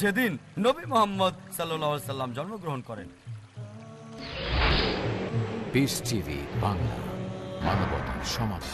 যেদিন নবী মোহাম্মদ সাল্লাহ সাল্লাম জন্মগ্রহণ করেন বাংলা মানবতার সমাধান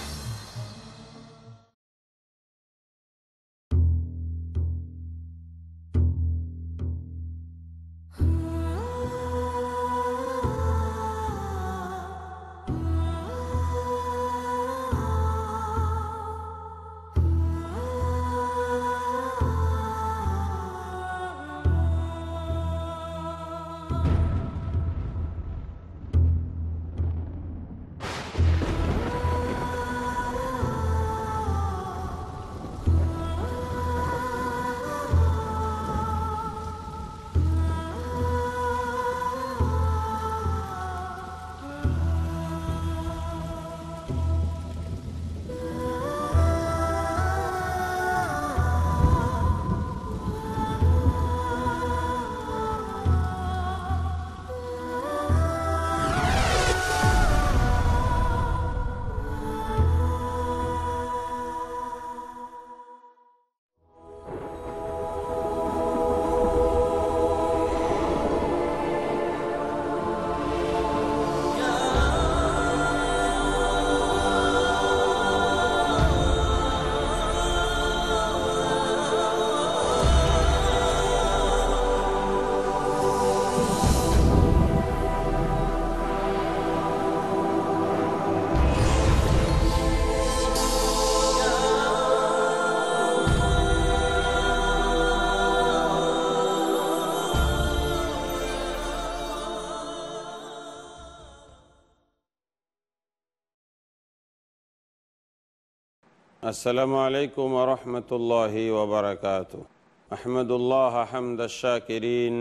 আসসালামু আলাইকুম রহমতুল্লাহি ওবরাকাত আহমদুল্লাহ হামদ শাকিরিন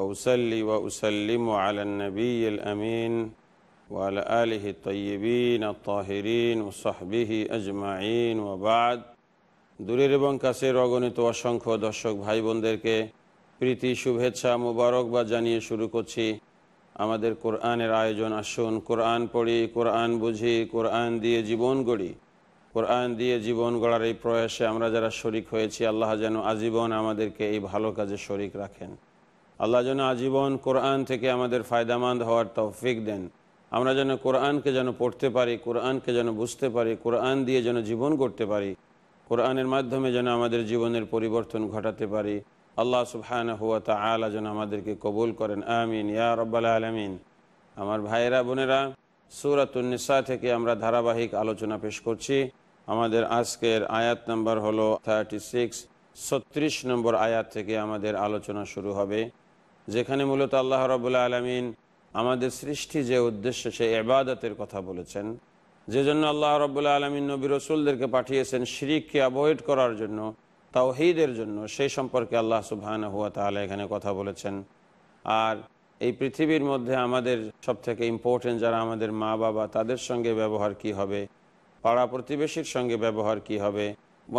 ওসলি ওসলিম আলনবী আমিন وعلى آله الطيبين الطاهرين وصحبه أجمعين وبعد দূরের এবং কাছের অগণিত অসংখ্য দর্শক ভাই বোনদেরকে প্রীতি শুভেচ্ছা মুবারকবাদ জানিয়ে শুরু করছি আমাদের কোরআনের আয়োজন আসুন কোরআন পড়ি কোরআন বুঝি কোরআন দিয়ে জীবন গড়ি কোরআন দিয়ে জীবন গড়ার এই প্রয়াসে আমরা যারা শরিক হয়েছি আল্লাহ যেন আজীবন আমাদেরকে এই ভালো কাজে শরিক রাখেন আল্লাহ যেন আজীবন কোরআন থেকে আমাদের ফায়দামান্দ হওয়ার তৌফিক দেন আমরা যেন কোরআনকে যেন পড়তে পারি কোরআনকে যেন বুঝতে পারি কোরআন দিয়ে যেন জীবন করতে পারি কোরআনের মাধ্যমে যেন আমাদের জীবনের পরিবর্তন ঘটাতে পারি আল্লাহ সুফায়ন হুয়া তা আল যেন আমাদেরকে কবুল করেন আমিন ইয়া রব্বাল আলমিন আমার ভাইয়েরা বোনেরা উন্নিসা থেকে আমরা ধারাবাহিক আলোচনা পেশ করছি আমাদের আজকের আয়াত নাম্বার হলো থার্টি সিক্স ছত্রিশ নম্বর আয়াত থেকে আমাদের আলোচনা শুরু হবে যেখানে মূলত আল্লাহ রবুল্লা আলমিন আমাদের সৃষ্টি যে উদ্দেশ্য সে এবাদতের কথা বলেছেন যে জন্য আল্লাহ রবুল্লা আলমিন নবী রসুলদেরকে পাঠিয়েছেন শিরিককে অ্যাভয়েড করার জন্য তাওহিদের জন্য সেই সম্পর্কে আল্লাহ সুবাহান হুয়া তাহলে এখানে কথা বলেছেন আর এই পৃথিবীর মধ্যে আমাদের সবথেকে ইম্পর্টেন্ট যারা আমাদের মা বাবা তাদের সঙ্গে ব্যবহার কি হবে পাড়া প্রতিবেশীর সঙ্গে ব্যবহার কি হবে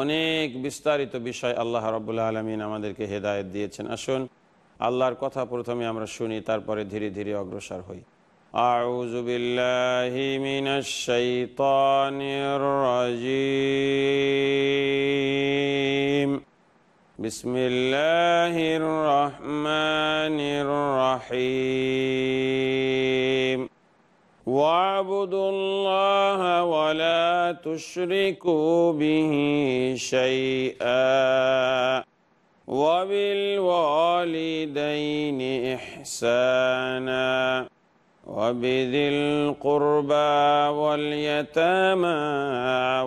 অনেক বিস্তারিত বিষয় আল্লাহ রবুল্লা আলমিন আমাদেরকে হেদায়ত দিয়েছেন আসুন আল্লাহর কথা প্রথমে আমরা শুনি তারপরে ধীরে ধীরে অগ্রসর হই أعوذ بالله من الشيطان الرجيم بسم الله الرحمن الرحيم اعبدوا الله ولا تشركوا به شيئا وبالوالدين إحسانا وبذي القربى واليتامى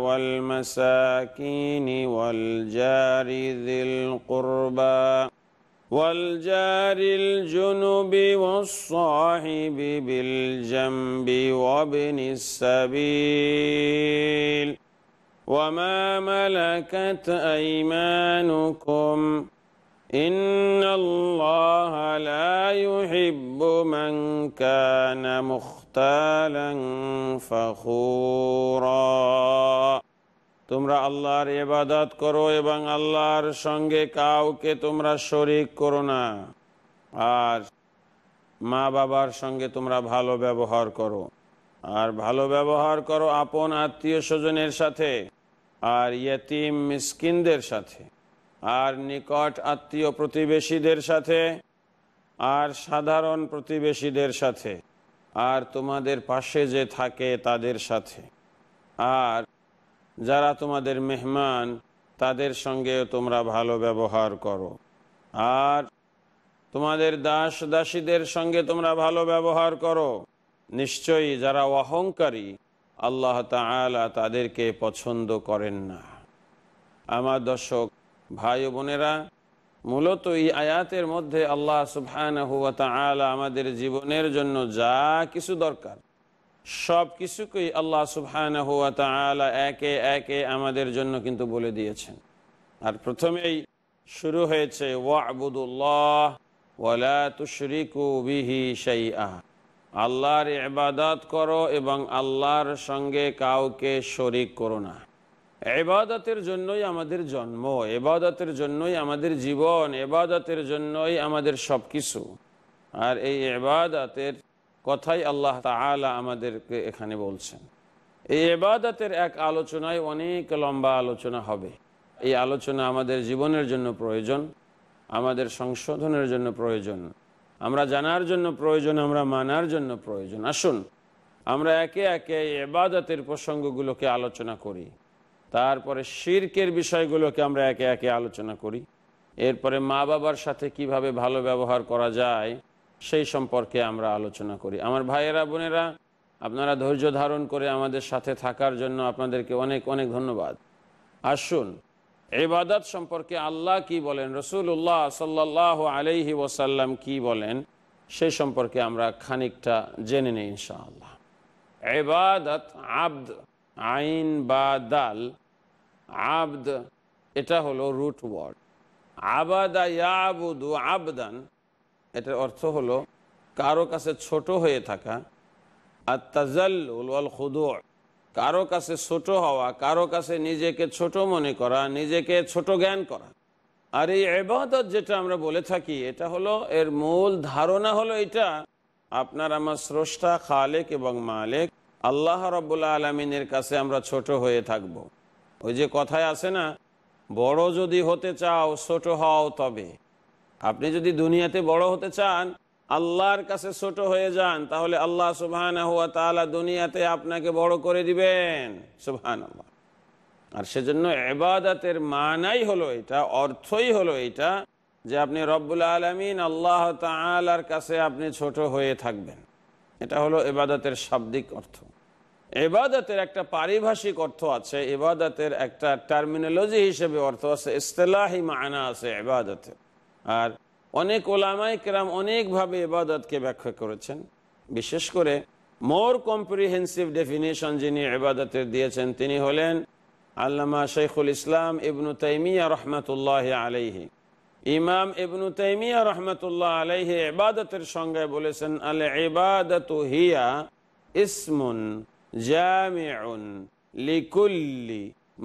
والمساكين والجار ذي القربى والجار الجنب والصاحب بالجنب وابن السبيل وما ملكت أيمانكم إن الله لا يحب من كان مختالا فخورا তোমরা আল্লাহর এবাদত করো এবং আল্লাহর সঙ্গে কাউকে তোমরা শরিক করো না আর মা বাবার সঙ্গে তোমরা ভালো ব্যবহার করো আর ভালো ব্যবহার করো আপন আত্মীয় স্বজনের সাথে আর ইয়তিম মিসকিনদের সাথে আর নিকট আত্মীয় প্রতিবেশীদের সাথে আর সাধারণ প্রতিবেশীদের সাথে আর তোমাদের পাশে যে থাকে তাদের সাথে আর যারা তোমাদের মেহমান তাদের সঙ্গে তোমরা ভালো ব্যবহার করো আর তোমাদের দাস দাসীদের সঙ্গে তোমরা ভালো ব্যবহার করো নিশ্চয়ই যারা অহংকারী আল্লাহ তালা তাদেরকে পছন্দ করেন না আমার দর্শক ভাই বোনেরা মূলত এই আয়াতের মধ্যে আল্লাহ তালা আমাদের জীবনের জন্য যা কিছু দরকার সব কিছুকেই আল্লাহ সুবহান একে একে আমাদের জন্য কিন্তু বলে দিয়েছেন আর প্রথমেই শুরু হয়েছে ওয়ালা আল্লাহর ইবাদত করো এবং আল্লাহর সঙ্গে কাউকে শরিক করো না এবাদতের জন্যই আমাদের জন্ম এবাদতের জন্যই আমাদের জীবন এবাদতের জন্যই আমাদের সব কিছু আর এই এবাদতের কথাই আল্লাহ তালা আমাদেরকে এখানে বলছেন এই এবাদাতের এক আলোচনায় অনেক লম্বা আলোচনা হবে এই আলোচনা আমাদের জীবনের জন্য প্রয়োজন আমাদের সংশোধনের জন্য প্রয়োজন আমরা জানার জন্য প্রয়োজন আমরা মানার জন্য প্রয়োজন আসুন আমরা একে একে এবাদতের প্রসঙ্গগুলোকে আলোচনা করি তারপরে শির্কের বিষয়গুলোকে আমরা একে একে আলোচনা করি এরপরে মা বাবার সাথে কিভাবে ভালো ব্যবহার করা যায় সেই সম্পর্কে আমরা আলোচনা করি আমার ভাইয়েরা বোনেরা আপনারা ধৈর্য ধারণ করে আমাদের সাথে থাকার জন্য আপনাদেরকে অনেক অনেক ধন্যবাদ আসুন এবাদত সম্পর্কে আল্লাহ কি বলেন রসুল্লাহ সাল্লাহ আলহি ওসাল্লাম কি বলেন সেই সম্পর্কে আমরা খানিকটা জেনে নিই ইনশাআল্লাহ এবাদত আব্দ আইন বা দাল আব্দ এটা হলো রুট ওয়ার্ড আবাদা ইয়াবুদু আবদান এটার অর্থ হলো কারো কাছে ছোট হয়ে থাকা আর তাজাল ওয়াল খুদু কারো কাছে ছোট হওয়া কারো কাছে নিজেকে ছোট মনে করা নিজেকে ছোট জ্ঞান করা আর এই এবাদত যেটা আমরা বলে থাকি এটা হলো এর মূল ধারণা হলো এটা আপনার আমার স্রষ্টা খালেক এবং মালেক আল্লাহ রব্বুল্লা আলমিনের কাছে আমরা ছোট হয়ে থাকব। ওই যে কথায় আছে না বড় যদি হতে চাও ছোট হও তবে আপনি যদি দুনিয়াতে বড় হতে চান আল্লাহর কাছে ছোট হয়ে যান তাহলে আল্লাহ সুবহান হুয়া তালা দুনিয়াতে আপনাকে বড় করে দিবেন সুবহান আল্লাহ আর সেজন্য এবাদাতের মানাই হলো এটা অর্থই হলো এটা যে আপনি রব্বুল আলমিন আল্লাহ তালার কাছে আপনি ছোট হয়ে থাকবেন এটা হলো এবাদাতের শাব্দিক অর্থ এবাদাতের একটা পারিভাষিক অর্থ আছে এবাদাতের একটা টার্মিনোলজি হিসেবে অর্থ আছে ইস্তেলাহি মানা আছে এবাদাতের আর অনেক ওলামায় কেরাম অনেকভাবে এবাদতকে ব্যাখ্যা করেছেন বিশেষ করে মোর কম্প্রিহেন্সিভ ডেফিনেশন যিনি এবাদতের দিয়েছেন তিনি হলেন আল্লামা শেখুল ইসলাম ইবনু তাইমিয়া রহমতুল্লাহ আলাইহি ইমাম ইবনু তাইমিয়া রহমতুল্লাহ আলাইহি এবাদতের সঙ্গে বলেছেন আল এবাদত হিয়া ইসমুন জামিউন লিকুল্লি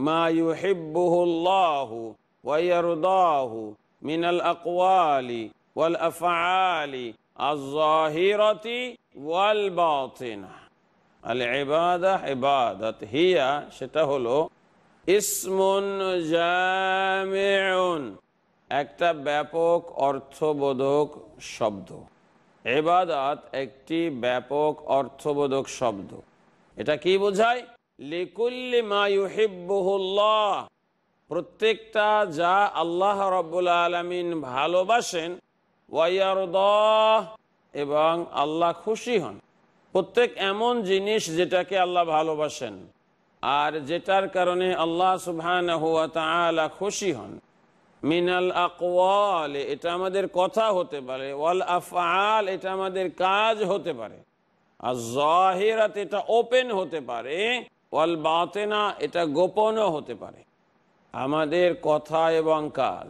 মা ইউহিব্বুহুল্লাহু ওয়া ইয়ারদাহু মিনাল আকওয়ালি ওয়াল আফআলি আয-যাহিরাতি ওয়াল বাতিনা আল ইবাদা ইবাদাত হিয়া সেটা হলো একটা ব্যাপক অর্থবোধক শব্দ এবাদাত একটি ব্যাপক অর্থবোধক শব্দ এটা কি বোঝায় লিকুল্লি মায়ুহিব্বুহুল্লাহ প্রত্যেকটা যা আল্লাহ রব্বুল আলমিন ভালোবাসেন দ এবং আল্লাহ খুশি হন প্রত্যেক এমন জিনিস যেটাকে আল্লাহ ভালোবাসেন আর যেটার কারণে আল্লাহ সুবহান হুয়া তালা খুশি হন মিনাল আকওয়াল এটা আমাদের কথা হতে পারে ওয়াল আফআল এটা আমাদের কাজ হতে পারে আর জাহিরাত এটা ওপেন হতে পারে ওয়াল বাতেনা এটা গোপনও হতে পারে আমাদের কথা এবং কাজ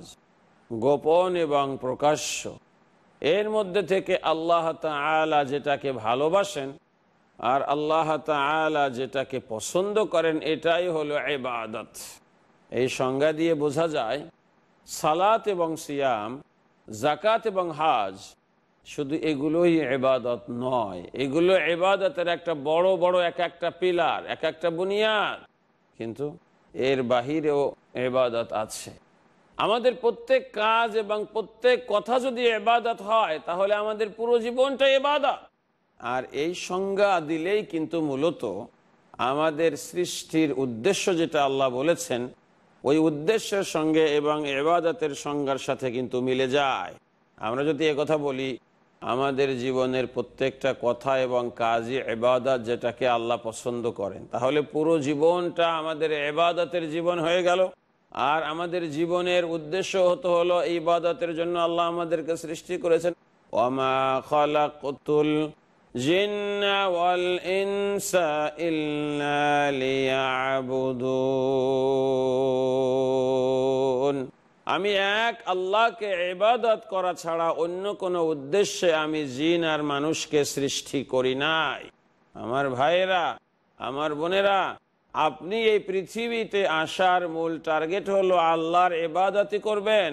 গোপন এবং প্রকাশ্য এর মধ্যে থেকে আল্লাহ তালা যেটাকে ভালোবাসেন আর আল্লাহ তালা যেটাকে পছন্দ করেন এটাই হলো এবাদত এই সংজ্ঞা দিয়ে বোঝা যায় সালাত এবং সিয়াম জাকাত এবং হাজ শুধু এগুলোই এবাদত নয় এগুলো এবাদতের একটা বড় বড় এক একটা পিলার এক একটা বুনিয়াদ কিন্তু এর বাহিরেও এবাদত আছে আমাদের প্রত্যেক কাজ এবং প্রত্যেক কথা যদি এবাদত হয় তাহলে আমাদের পুরো জীবনটা এবাদত আর এই সংজ্ঞা দিলেই কিন্তু মূলত আমাদের সৃষ্টির উদ্দেশ্য যেটা আল্লাহ বলেছেন ওই উদ্দেশ্যের সঙ্গে এবং এবাদতের সংজ্ঞার সাথে কিন্তু মিলে যায় আমরা যদি কথা বলি আমাদের জীবনের প্রত্যেকটা কথা এবং কাজই এবাদত যেটাকে আল্লাহ পছন্দ করেন তাহলে পুরো জীবনটা আমাদের এবাদতের জীবন হয়ে গেল আর আমাদের জীবনের উদ্দেশ্য হতো হলো এই ইবাদতের জন্য আল্লাহ আমাদেরকে সৃষ্টি করেছেন ওমা আমি এক আল্লাহকে ইবাদত করা ছাড়া অন্য কোনো উদ্দেশ্যে আমি জিন আর মানুষকে সৃষ্টি করি নাই আমার ভাইয়েরা আমার বোনেরা আপনি এই পৃথিবীতে আসার মূল টার্গেট হলো আল্লাহর এবাদতই করবেন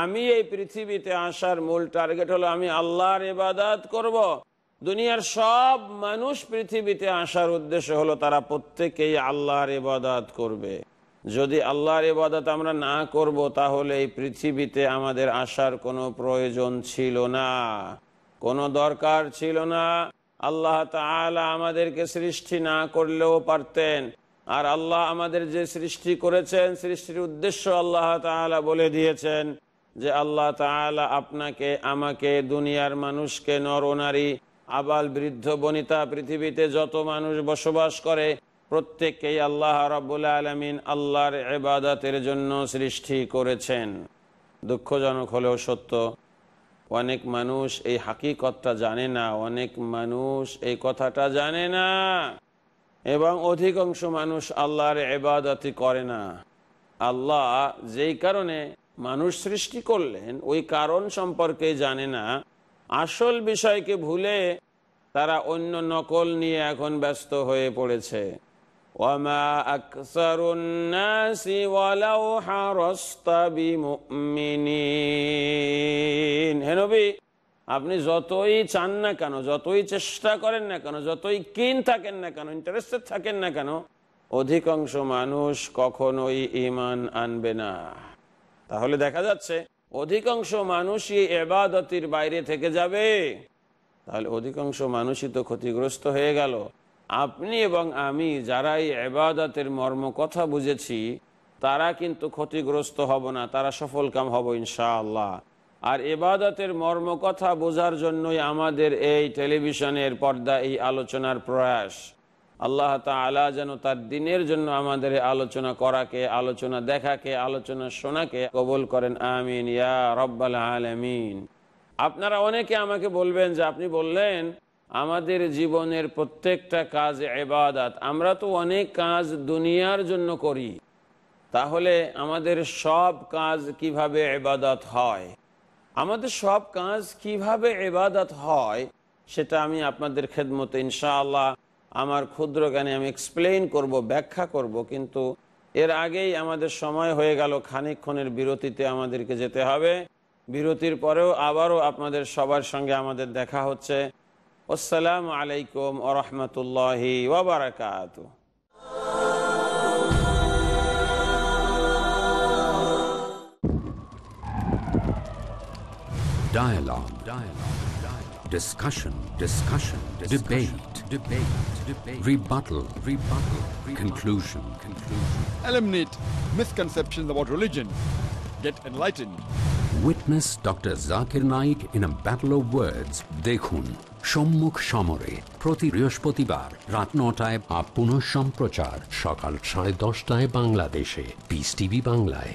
আমি এই পৃথিবীতে আসার মূল টার্গেট হলো আমি আল্লাহর এবাদত করব। দুনিয়ার সব মানুষ পৃথিবীতে আসার উদ্দেশ্য হলো তারা প্রত্যেকেই আল্লাহর এবাদত করবে যদি আল্লাহর ইবাদত আমরা না করব তাহলে এই পৃথিবীতে আমাদের আসার কোনো প্রয়োজন ছিল না কোনো দরকার ছিল না আল্লাহ তালা আমাদেরকে সৃষ্টি না করলেও পারতেন আর আল্লাহ আমাদের যে সৃষ্টি করেছেন সৃষ্টির উদ্দেশ্য আল্লাহ তালা বলে দিয়েছেন যে আল্লাহ তালা আপনাকে আমাকে দুনিয়ার মানুষকে নরনারী আবাল বৃদ্ধ বনিতা পৃথিবীতে যত মানুষ বসবাস করে প্রত্যেককেই আল্লাহ রাবুল আলমিন আল্লাহর এবাদাতের জন্য সৃষ্টি করেছেন দুঃখজনক হলেও সত্য অনেক মানুষ এই হাকিকতটা জানে না অনেক মানুষ এই কথাটা জানে না এবং অধিকাংশ মানুষ আল্লাহর এবাদাতি করে না আল্লাহ যেই কারণে মানুষ সৃষ্টি করলেন ওই কারণ সম্পর্কে জানে না আসল বিষয়কে ভুলে তারা অন্য নকল নিয়ে এখন ব্যস্ত হয়ে পড়েছে وما আপনি যতই চান না কেন যতই চেষ্টা করেন না কেন যতই কিন থাকেন না কেন ইন্টারেস্টেড থাকেন না কেন অধিকাংশ মানুষ কখনোই ইমান আনবে না তাহলে দেখা যাচ্ছে অধিকাংশ মানুষই এবাদতির বাইরে থেকে যাবে তাহলে অধিকাংশ মানুষই তো ক্ষতিগ্রস্ত হয়ে গেল আপনি এবং আমি যারা এই এবাদাতের মর্ম কথা বুঝেছি তারা কিন্তু ক্ষতিগ্রস্ত হব না তারা সফল কাম হব ইনশাআল্লাহ আর এবাদতের মর্ম কথা বোঝার জন্যই আমাদের এই টেলিভিশনের পর্দা এই আলোচনার প্রয়াস আল্লাহ তালা যেন তার দিনের জন্য আমাদের আলোচনা করাকে আলোচনা দেখাকে আলোচনা শোনাকে কবল করেন আমিন ইয়া রব্বাল আলমিন আপনারা অনেকে আমাকে বলবেন যে আপনি বললেন আমাদের জীবনের প্রত্যেকটা কাজ এবাদাত আমরা তো অনেক কাজ দুনিয়ার জন্য করি তাহলে আমাদের সব কাজ কিভাবে এবাদত হয় আমাদের সব কাজ কিভাবে এবাদত হয় সেটা আমি আপনাদের খেদমতো ইনশাআল্লাহ আমার ক্ষুদ্র জ্ঞানে আমি এক্সপ্লেইন করব ব্যাখ্যা করব কিন্তু এর আগেই আমাদের সময় হয়ে গেল খানিক্ষণের বিরতিতে আমাদেরকে যেতে হবে বিরতির পরেও আবারও আপনাদের সবার সঙ্গে আমাদের দেখা হচ্ছে আসসালামু আলাইকুম ওরহমতুল্লাহি ওবরাকাতু dialogue, dialogue, dialogue. discussion, discussion, discussion. Debate. debate, debate, rebuttal, rebuttal, rebuttal. Conclusion. conclusion, eliminate misconceptions about religion, get enlightened. Witness Dr. Zakir Naik in a battle of words. Dekhun. সম্মুখ সমরে প্রতি বৃহস্পতিবার রাত নটায় আপ পুনঃ সম্প্রচার সকাল সাড়ে দশটায় বাংলাদেশে পিস টিভি বাংলায়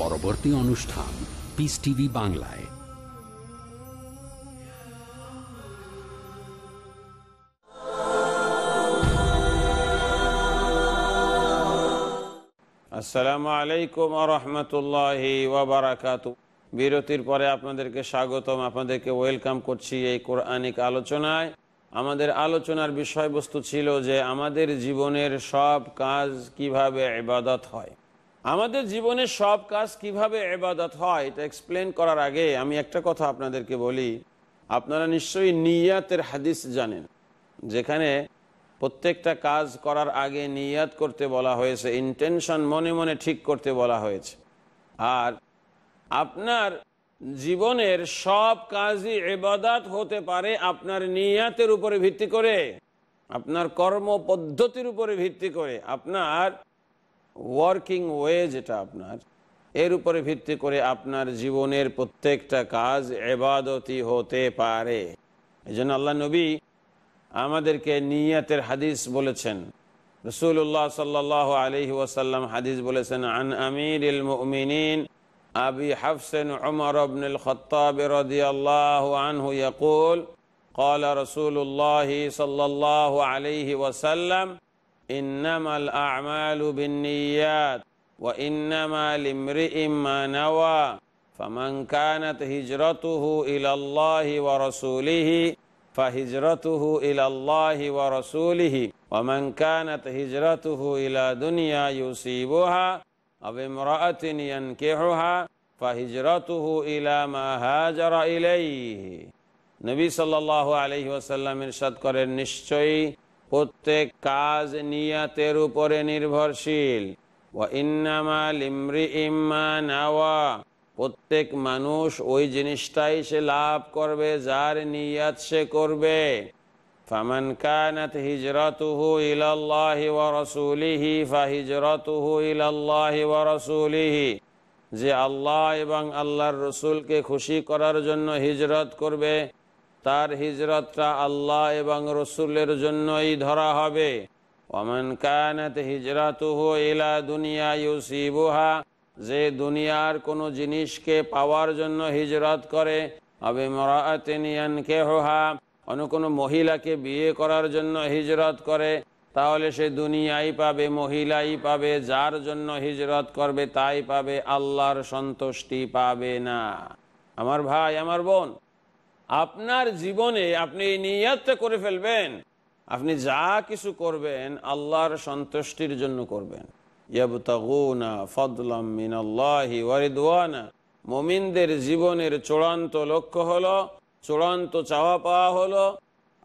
পরবর্তী অনুষ্ঠান পিস টিভি বাংলায় আসসালামু আলাইকুম আহমতুল্লাহ ওবরাকাত বিরতির পরে আপনাদেরকে স্বাগতম আপনাদেরকে ওয়েলকাম করছি এই কোরআনিক আলোচনায় আমাদের আলোচনার বিষয়বস্তু ছিল যে আমাদের জীবনের সব কাজ কিভাবে ইবাদত হয় আমাদের জীবনের সব কাজ কিভাবে এবাদত হয় এটা এক্সপ্লেন করার আগে আমি একটা কথা আপনাদেরকে বলি আপনারা নিশ্চয়ই নিয়াতের হাদিস জানেন যেখানে প্রত্যেকটা কাজ করার আগে নিয়াত করতে বলা হয়েছে ইন্টেনশন মনে মনে ঠিক করতে বলা হয়েছে আর আপনার জীবনের সব কাজই এবাদাত হতে পারে আপনার নিয়াতের উপরে ভিত্তি করে আপনার কর্ম পদ্ধতির উপরে ভিত্তি করে আপনার ওয়ার্কিং ওয়ে যেটা আপনার এর উপরে ভিত্তি করে আপনার জীবনের প্রত্যেকটা কাজ এবাদতি হতে পারে এই জন্য আল্লাহ নবী আমাদেরকে নিয়াতের হাদিস বলেছেন রসুল্লাহ সাল্লাহ আলহি ওয়াসাল্লাম হাদিস বলেছেন আন আমির ইল আবি হাফসেন অমর আবনুল الخطاب رضي الله عنه يقول قال رسول الله صلى ইন্নামাল আমালু বিনিয়াত ওয়া ইন্নামাল ইমরিইম মা নাওয়া ফামান কানাত হিজরাতুহু ইলাল্লাহি ওয়া রাসূলিহি ফাহিজরাতুহু ইলাল্লাহি ইলা দুনিয়া ইউসিবুহা আও ইমরাআতিন ইয়ানকিহুহা ফাহিজরাতুহু ইলা মা হাজারা ইলাইহি নবী সাল্লাল্লাহু আলাইহি ওয়াসাল্লাম ইরশাদ করেন নিশ্চয়ই প্রত্যেক কাজ নিয়াতের উপরে নির্ভরশীল নাওয়া প্রত্যেক মানুষ ওই জিনিসটাই সে লাভ করবে যার নিয়াত সে করবে ফামান كانت هجرته إلى الله ورسوله فهجرته إلى الله ورسوله যে আল্লাহ এবং আল্লাহর রসুলকে খুশি করার জন্য হিজরত করবে তার হিজরতটা আল্লাহ এবং রসুলের জন্যই ধরা হবে ওমান কানাত হিজরাতুহু ইলা দুনিয়া ইউসিবুহা যে দুনিয়ার কোনো জিনিসকে পাওয়ার জন্য হিজরত করে আবে মরাআতিনিয়ানকে হোহা অন্য কোনো মহিলাকে বিয়ে করার জন্য হিজরত করে তাহলে সে দুনিয়াই পাবে মহিলাই পাবে যার জন্য হিজরত করবে তাই পাবে আল্লাহর সন্তুষ্টি পাবে না আমার ভাই আমার বোন আপনার জীবনে আপনি এই নিয়াতটা করে ফেলবেন আপনি যা কিছু করবেন আল্লাহর সন্তুষ্টির জন্য করবেন ইয়াবতাগুনা ফদলাম মিনাল্লাহি ওয়ারিদওয়ানা মুমিনদের জীবনের চূড়ান্ত লক্ষ্য হলো চূড়ান্ত চাওয়া পাওয়া হলো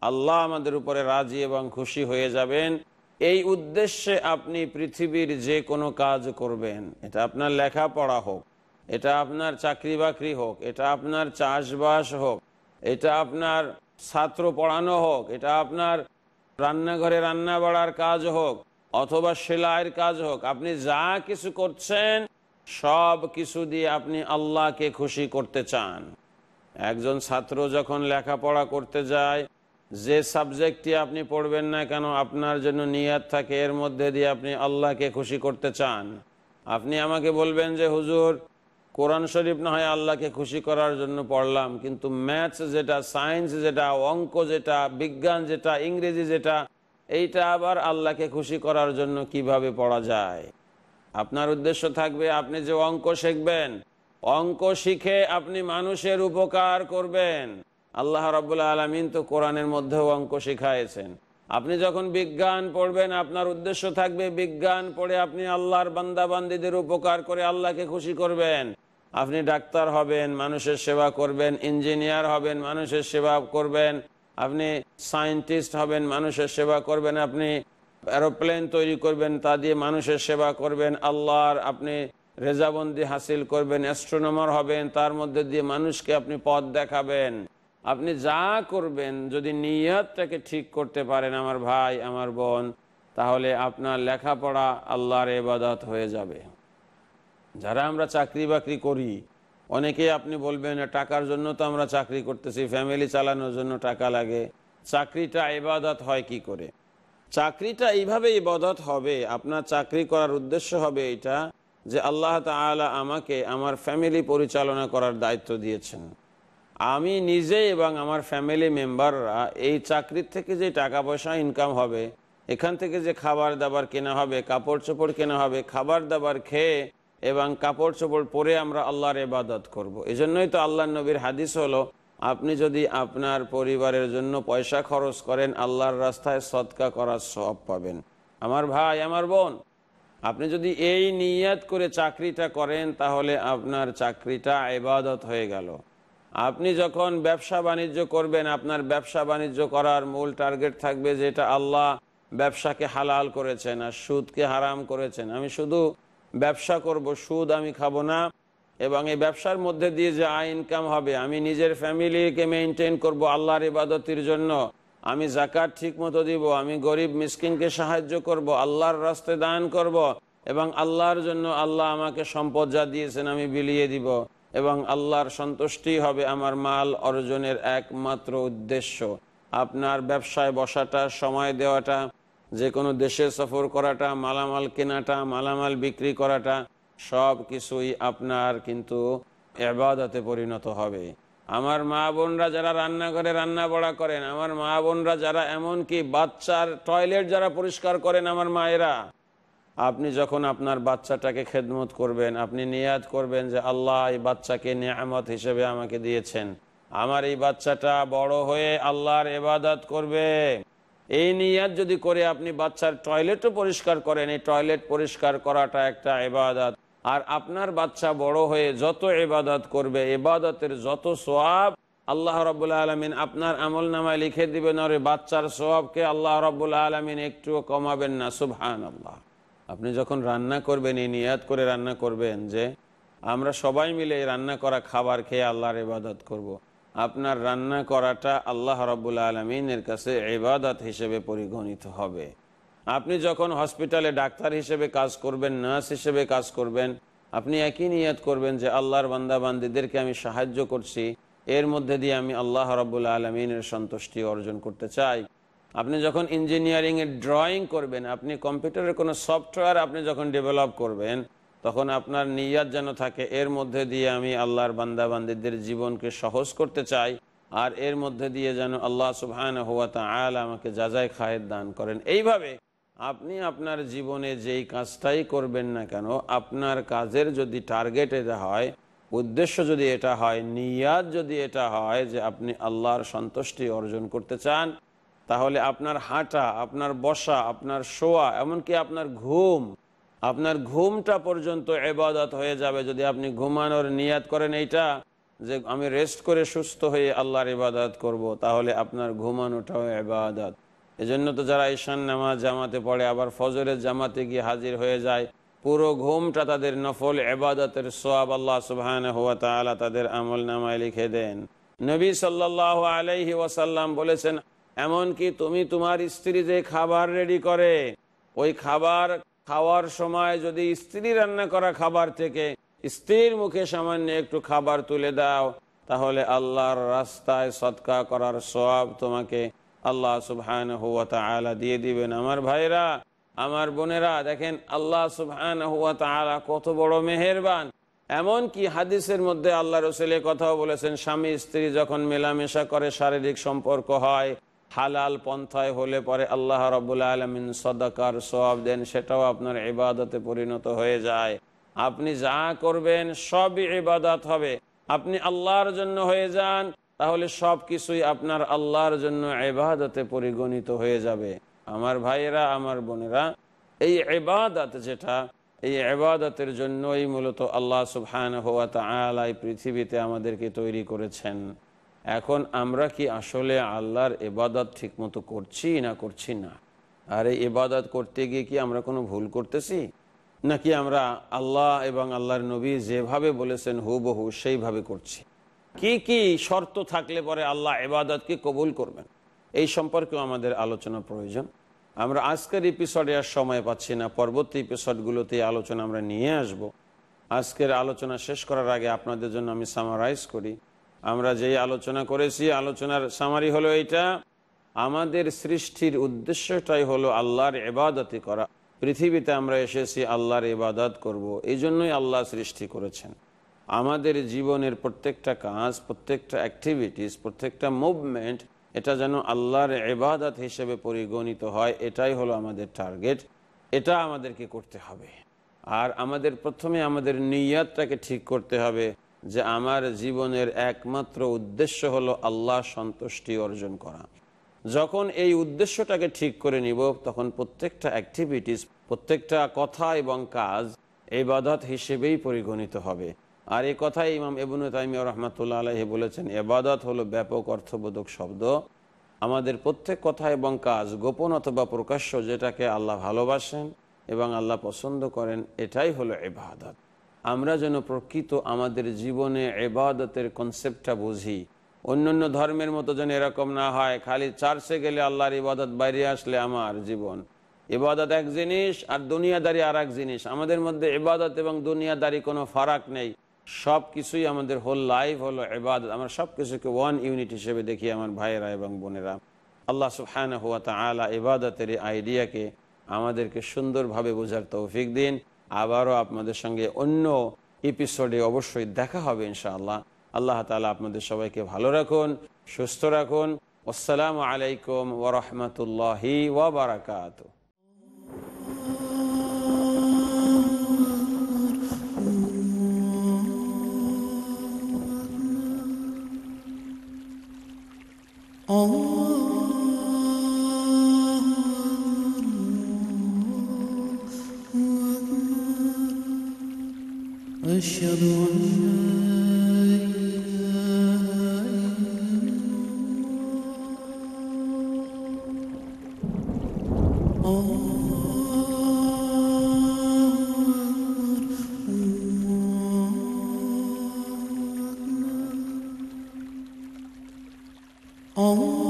আল্লাহ আমাদের উপরে রাজি এবং খুশি হয়ে যাবেন এই উদ্দেশ্যে আপনি পৃথিবীর যে কোনো কাজ করবেন এটা আপনার লেখাপড়া হোক এটা আপনার চাকরি বাকরি হোক এটা আপনার চাষবাস হোক এটা আপনার ছাত্র পড়ানো হোক এটা আপনার রান্নাঘরে রান্না বাড়ার কাজ হোক অথবা সেলাইয়ের কাজ হোক আপনি যা কিছু করছেন সব কিছু দিয়ে আপনি আল্লাহকে খুশি করতে চান একজন ছাত্র যখন লেখাপড়া করতে যায় যে সাবজেক্টটি আপনি পড়বেন না কেন আপনার জন্য নিয়াত থাকে এর মধ্যে দিয়ে আপনি আল্লাহকে খুশি করতে চান আপনি আমাকে বলবেন যে হুজুর কোরআন শরীফ না হয় আল্লাহকে খুশি করার জন্য পড়লাম কিন্তু ম্যাথস যেটা সায়েন্স যেটা অঙ্ক যেটা বিজ্ঞান যেটা ইংরেজি যেটা এইটা আবার আল্লাহকে খুশি করার জন্য কিভাবে পড়া যায় আপনার উদ্দেশ্য থাকবে আপনি যে অঙ্ক শিখবেন অঙ্ক শিখে আপনি মানুষের উপকার করবেন আল্লাহ রবুল্লা আলমিন তো কোরআনের মধ্যেও অঙ্ক শিখাইছেন আপনি যখন বিজ্ঞান পড়বেন আপনার উদ্দেশ্য থাকবে বিজ্ঞান পড়ে আপনি আল্লাহর বান্দাবান্দিদের উপকার করে আল্লাহকে খুশি করবেন আপনি ডাক্তার হবেন মানুষের সেবা করবেন ইঞ্জিনিয়ার হবেন মানুষের সেবা করবেন আপনি সায়েন্টিস্ট হবেন মানুষের সেবা করবেন আপনি অ্যারোপ্লেন তৈরি করবেন তা দিয়ে মানুষের সেবা করবেন আল্লাহর আপনি রেজাবন্দি হাসিল করবেন অ্যাস্ট্রোনমার হবেন তার মধ্যে দিয়ে মানুষকে আপনি পথ দেখাবেন আপনি যা করবেন যদি নিয়তটাকে ঠিক করতে পারেন আমার ভাই আমার বোন তাহলে আপনার লেখাপড়া আল্লাহর এবাদত হয়ে যাবে যারা আমরা চাকরি বাকরি করি অনেকে আপনি বলবেন টাকার জন্য তো আমরা চাকরি করতেছি ফ্যামিলি চালানোর জন্য টাকা লাগে চাকরিটা এবাদত হয় কি করে চাকরিটা এইভাবে ইবাদত হবে আপনার চাকরি করার উদ্দেশ্য হবে এটা যে আল্লাহ তালা আমাকে আমার ফ্যামিলি পরিচালনা করার দায়িত্ব দিয়েছেন আমি নিজে এবং আমার ফ্যামিলি মেম্বাররা এই চাকরির থেকে যে টাকা পয়সা ইনকাম হবে এখান থেকে যে খাবার দাবার কেনা হবে কাপড় চোপড় কেনা হবে খাবার দাবার খেয়ে এবং কাপড় চোপড় পরে আমরা আল্লাহর এবাদত করব। এজন্যই তো আল্লাহ নবীর হাদিস হলো আপনি যদি আপনার পরিবারের জন্য পয়সা খরচ করেন আল্লাহর রাস্তায় সৎকা করার সব পাবেন আমার ভাই আমার বোন আপনি যদি এই নিয়াত করে চাকরিটা করেন তাহলে আপনার চাকরিটা এবাদত হয়ে গেল আপনি যখন ব্যবসা বাণিজ্য করবেন আপনার ব্যবসা বাণিজ্য করার মূল টার্গেট থাকবে যেটা আল্লাহ ব্যবসাকে হালাল করেছেন আর সুদকে হারাম করেছেন আমি শুধু ব্যবসা করব সুদ আমি খাব না এবং এই ব্যবসার মধ্যে দিয়ে যে আয় ইনকাম হবে আমি নিজের ফ্যামিলিকে মেনটেন করব আল্লাহর ইবাদতির জন্য আমি জাকাত ঠিক মতো দিব আমি গরিব মিসকিনকে সাহায্য করব আল্লাহর রাস্তে দান করব এবং আল্লাহর জন্য আল্লাহ আমাকে সম্পদ যা দিয়েছেন আমি বিলিয়ে দিব এবং আল্লাহর সন্তুষ্টি হবে আমার মাল অর্জনের একমাত্র উদ্দেশ্য আপনার ব্যবসায় বসাটা সময় দেওয়াটা যে কোনো দেশে সফর করাটা মালামাল কেনাটা মালামাল বিক্রি করাটা সব কিছুই আপনার কিন্তু এবাদতে পরিণত হবে আমার মা বোনরা যারা রান্না করে রান্না বড়া করেন আমার মা বোনরা যারা এমনকি বাচ্চার টয়লেট যারা পরিষ্কার করেন আমার মায়েরা আপনি যখন আপনার বাচ্চাটাকে খেদমত করবেন আপনি নিয়াদ করবেন যে আল্লাহ এই বাচ্চাকে নিয়ামত হিসেবে আমাকে দিয়েছেন আমার এই বাচ্চাটা বড় হয়ে আল্লাহর এবাদত করবে এই নিয়াদ যদি করে আপনি বাচ্চার টয়লেটও পরিষ্কার করেন এই টয়লেট পরিষ্কার করাটা একটা এবাদত আর আপনার বাচ্চা বড় হয়ে যত এবাদত করবে এবাদতের যত সোয়াব আল্লাহ রবুল্লা আলমিন আপনার আমল নামায় লিখে দিবেন আর বাচ্চার সোয়াবকে আল্লাহ রবুল্লা আলমিন একটুও কমাবেন না সুবহান আল্লাহ আপনি যখন রান্না করবেন এই নিয়াদ করে রান্না করবেন যে আমরা সবাই মিলে রান্না করা খাবার খেয়ে আল্লাহর ইবাদত করব। আপনার রান্না করাটা আল্লাহ রব্বুল্লা আলমিনের কাছে ইবাদত হিসেবে পরিগণিত হবে আপনি যখন হসপিটালে ডাক্তার হিসেবে কাজ করবেন নার্স হিসেবে কাজ করবেন আপনি একই নিয়াত করবেন যে আল্লাহর বান্দাবান্দিদেরকে আমি সাহায্য করছি এর মধ্যে দিয়ে আমি আল্লাহ রবুল্লা আলমিনের সন্তুষ্টি অর্জন করতে চাই আপনি যখন এর ড্রয়িং করবেন আপনি কম্পিউটারের কোনো সফটওয়্যার আপনি যখন ডেভেলপ করবেন তখন আপনার নিয়াত যেন থাকে এর মধ্যে দিয়ে আমি আল্লাহর বান্দাবান্দিদের জীবনকে সহজ করতে চাই আর এর মধ্যে দিয়ে যেন আল্লাহ সুবহান হুয়া আয়াল আমাকে যায় খায়ের দান করেন এইভাবে আপনি আপনার জীবনে যেই কাজটাই করবেন না কেন আপনার কাজের যদি টার্গেট এটা হয় উদ্দেশ্য যদি এটা হয় নিয়াত যদি এটা হয় যে আপনি আল্লাহর সন্তুষ্টি অর্জন করতে চান তাহলে আপনার হাঁটা আপনার বসা আপনার শোয়া এমনকি আপনার ঘুম আপনার ঘুমটা পর্যন্ত এবাদত হয়ে যাবে যদি আপনি ঘুমানোর নিয়াত করেন এইটা যে আমি রেস্ট করে সুস্থ হয়ে আল্লাহর ইবাদত করব। তাহলে আপনার ঘুমানোটাও এবাদত এজন্য তো যারা ঈশান নামাজ জামাতে পড়ে আবার ফজরের জামাতে গিয়ে হাজির হয়ে যায় পুরো ঘুমটা তাদের নফল এবাদতের সোয়াব আল্লাহ সুহান হুয়া তালা তাদের আমল নামায় লিখে দেন নবী সাল্লাহ আলাইহি ওয়াসাল্লাম বলেছেন এমনকি তুমি তোমার স্ত্রী যে খাবার রেডি করে ওই খাবার খাওয়ার সময় যদি স্ত্রী রান্না করা খাবার থেকে স্ত্রীর মুখে সামান্য একটু খাবার তুলে দাও তাহলে আল্লাহর রাস্তায় সৎকা করার সব তোমাকে আল্লাহ সুবহান হুয়া তালা দিয়ে দিবেন আমার ভাইরা আমার বোনেরা দেখেন আল্লাহ সুবহান হুয়া তালা কত বড় মেহেরবান এমন কি হাদিসের মধ্যে আল্লাহ রসুলের কথাও বলেছেন স্বামী স্ত্রী যখন মেলামেশা করে শারীরিক সম্পর্ক হয় হালাল পন্থায় হলে পরে আল্লাহ রবুল্লা আলমিন সদাকার সব দেন সেটাও আপনার ইবাদতে পরিণত হয়ে যায় আপনি যা করবেন সবই ইবাদত হবে আপনি আল্লাহর জন্য হয়ে যান তাহলে সব কিছুই আপনার আল্লাহর জন্য এবাদতে পরিগণিত হয়ে যাবে আমার ভাইয়েরা আমার বোনেরা এই এবাদত যেটা এই এবাদতের জন্যই মূলত আল্লাহ সুবহান হওয়া তা আলাই পৃথিবীতে আমাদেরকে তৈরি করেছেন এখন আমরা কি আসলে আল্লাহর এবাদত ঠিকমতো করছি না করছি না আর এই এবাদত করতে গিয়ে কি আমরা কোনো ভুল করতেছি নাকি আমরা আল্লাহ এবং আল্লাহর নবী যেভাবে বলেছেন হুবহু সেইভাবে করছি কি কি শর্ত থাকলে পরে আল্লাহ এবাদতকে কবুল করবেন এই সম্পর্কেও আমাদের আলোচনা প্রয়োজন আমরা আজকের এপিসোডে আর সময় পাচ্ছি না পরবর্তী এপিসোডগুলোতে আলোচনা আমরা নিয়ে আসব আজকের আলোচনা শেষ করার আগে আপনাদের জন্য আমি সামারাইজ করি আমরা যেই আলোচনা করেছি আলোচনার সামারি হলো এইটা আমাদের সৃষ্টির উদ্দেশ্যটাই হলো আল্লাহর এবাদতি করা পৃথিবীতে আমরা এসেছি আল্লাহর এবাদত করব। এই জন্যই আল্লাহ সৃষ্টি করেছেন আমাদের জীবনের প্রত্যেকটা কাজ প্রত্যেকটা অ্যাক্টিভিটিস প্রত্যেকটা মুভমেন্ট এটা যেন আল্লাহর এবাদত হিসেবে পরিগণিত হয় এটাই হলো আমাদের টার্গেট এটা আমাদেরকে করতে হবে আর আমাদের প্রথমে আমাদের নিয়াতটাকে ঠিক করতে হবে যে আমার জীবনের একমাত্র উদ্দেশ্য হলো আল্লাহ সন্তুষ্টি অর্জন করা যখন এই উদ্দেশ্যটাকে ঠিক করে নিব তখন প্রত্যেকটা অ্যাক্টিভিটিস প্রত্যেকটা কথা এবং কাজ এই বাদত হিসেবেই পরিগণিত হবে আর এই কথাই ইমাম এবনু তাইমিয়া রহমাতুল্লা আলহি বলেছেন এবাদত হলো ব্যাপক অর্থবোধক শব্দ আমাদের প্রত্যেক কথা এবং কাজ গোপন অথবা প্রকাশ্য যেটাকে আল্লাহ ভালোবাসেন এবং আল্লাহ পছন্দ করেন এটাই হলো এবাদত আমরা যেন প্রকৃত আমাদের জীবনে এবাদতের কনসেপ্টটা বুঝি অন্যান্য ধর্মের মতো যেন এরকম না হয় খালি চার্চে গেলে আল্লাহর ইবাদত বাইরে আসলে আমার জীবন ইবাদত এক জিনিস আর দুনিয়াদারি আর এক জিনিস আমাদের মধ্যে ইবাদত এবং দুনিয়াদারি কোনো ফারাক নেই সব কিছুই আমাদের হোল লাইফ হলো এবাদত আমরা সব কিছুকে ওয়ান ইউনিট হিসেবে দেখি আমার ভাইয়েরা এবং বোনেরা আল্লাহ সুফহান হুয়া তালা ইবাদতের আইডিয়াকে আমাদেরকে সুন্দরভাবে বোঝার তৌফিক দিন আবারও আপনাদের সঙ্গে অন্য এপিসোডে অবশ্যই দেখা হবে ইনশাআল্লাহ আল্লাহ তালা আপনাদের সবাইকে ভালো রাখুন সুস্থ রাখুন আসসালামু আলাইকুম ওরহমতুল্লাহি ওবরাকাত Oh أشهد أن لا إله الله Oh